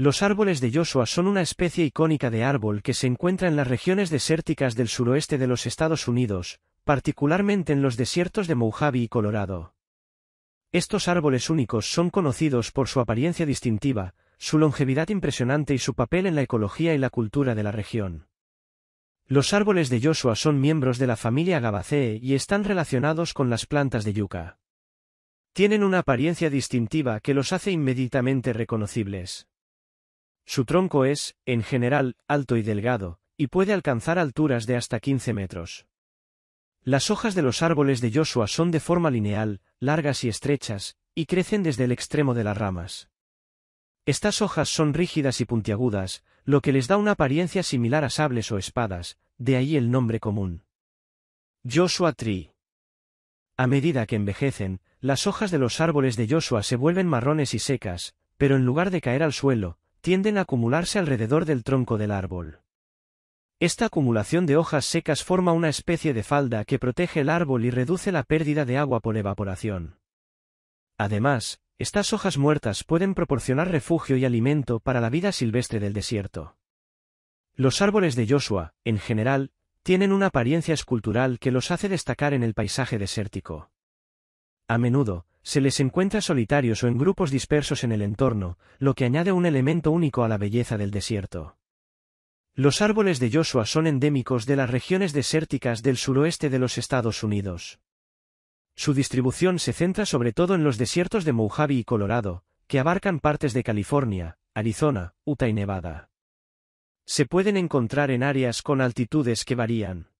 Los árboles de Joshua son una especie icónica de árbol que se encuentra en las regiones desérticas del suroeste de los Estados Unidos, particularmente en los desiertos de Mojave y Colorado. Estos árboles únicos son conocidos por su apariencia distintiva, su longevidad impresionante y su papel en la ecología y la cultura de la región. Los árboles de Joshua son miembros de la familia Gavaceae y están relacionados con las plantas de yuca. Tienen una apariencia distintiva que los hace inmediatamente reconocibles. Su tronco es, en general, alto y delgado, y puede alcanzar alturas de hasta 15 metros. Las hojas de los árboles de Joshua son de forma lineal, largas y estrechas, y crecen desde el extremo de las ramas. Estas hojas son rígidas y puntiagudas, lo que les da una apariencia similar a sables o espadas, de ahí el nombre común. Joshua Tree. A medida que envejecen, las hojas de los árboles de Joshua se vuelven marrones y secas, pero en lugar de caer al suelo, tienden a acumularse alrededor del tronco del árbol. Esta acumulación de hojas secas forma una especie de falda que protege el árbol y reduce la pérdida de agua por evaporación. Además, estas hojas muertas pueden proporcionar refugio y alimento para la vida silvestre del desierto. Los árboles de Joshua, en general, tienen una apariencia escultural que los hace destacar en el paisaje desértico. A menudo, se les encuentra solitarios o en grupos dispersos en el entorno, lo que añade un elemento único a la belleza del desierto. Los árboles de Joshua son endémicos de las regiones desérticas del suroeste de los Estados Unidos. Su distribución se centra sobre todo en los desiertos de Mojave y Colorado, que abarcan partes de California, Arizona, Utah y Nevada. Se pueden encontrar en áreas con altitudes que varían.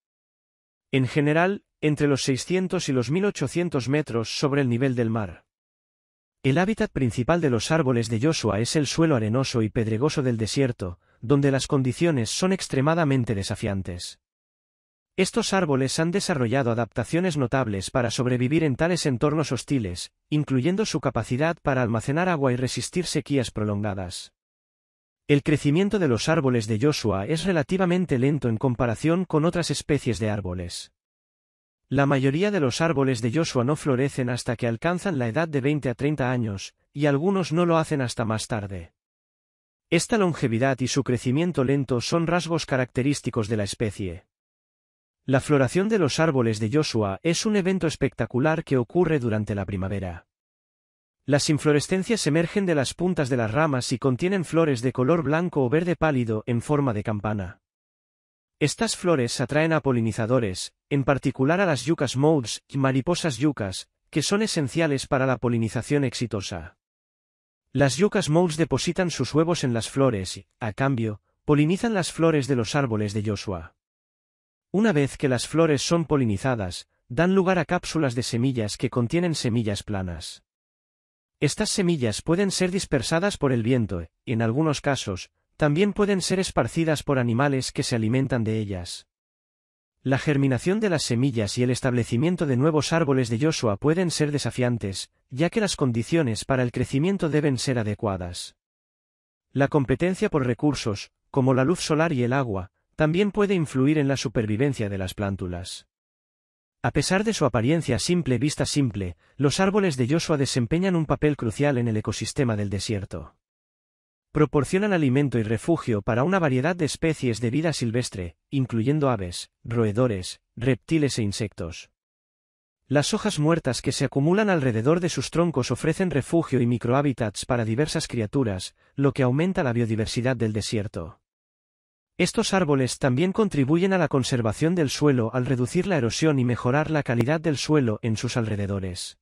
En general, entre los 600 y los 1800 metros sobre el nivel del mar. El hábitat principal de los árboles de Joshua es el suelo arenoso y pedregoso del desierto, donde las condiciones son extremadamente desafiantes. Estos árboles han desarrollado adaptaciones notables para sobrevivir en tales entornos hostiles, incluyendo su capacidad para almacenar agua y resistir sequías prolongadas. El crecimiento de los árboles de Joshua es relativamente lento en comparación con otras especies de árboles. La mayoría de los árboles de Joshua no florecen hasta que alcanzan la edad de 20 a 30 años, y algunos no lo hacen hasta más tarde. Esta longevidad y su crecimiento lento son rasgos característicos de la especie. La floración de los árboles de Joshua es un evento espectacular que ocurre durante la primavera. Las inflorescencias emergen de las puntas de las ramas y contienen flores de color blanco o verde pálido en forma de campana. Estas flores atraen a polinizadores, en particular a las yucas molds y mariposas yucas, que son esenciales para la polinización exitosa. Las yucas molds depositan sus huevos en las flores y, a cambio, polinizan las flores de los árboles de Joshua. Una vez que las flores son polinizadas, dan lugar a cápsulas de semillas que contienen semillas planas. Estas semillas pueden ser dispersadas por el viento, y en algunos casos, también pueden ser esparcidas por animales que se alimentan de ellas. La germinación de las semillas y el establecimiento de nuevos árboles de Joshua pueden ser desafiantes, ya que las condiciones para el crecimiento deben ser adecuadas. La competencia por recursos, como la luz solar y el agua, también puede influir en la supervivencia de las plántulas. A pesar de su apariencia simple vista simple, los árboles de Joshua desempeñan un papel crucial en el ecosistema del desierto. Proporcionan alimento y refugio para una variedad de especies de vida silvestre, incluyendo aves, roedores, reptiles e insectos. Las hojas muertas que se acumulan alrededor de sus troncos ofrecen refugio y microhábitats para diversas criaturas, lo que aumenta la biodiversidad del desierto. Estos árboles también contribuyen a la conservación del suelo al reducir la erosión y mejorar la calidad del suelo en sus alrededores.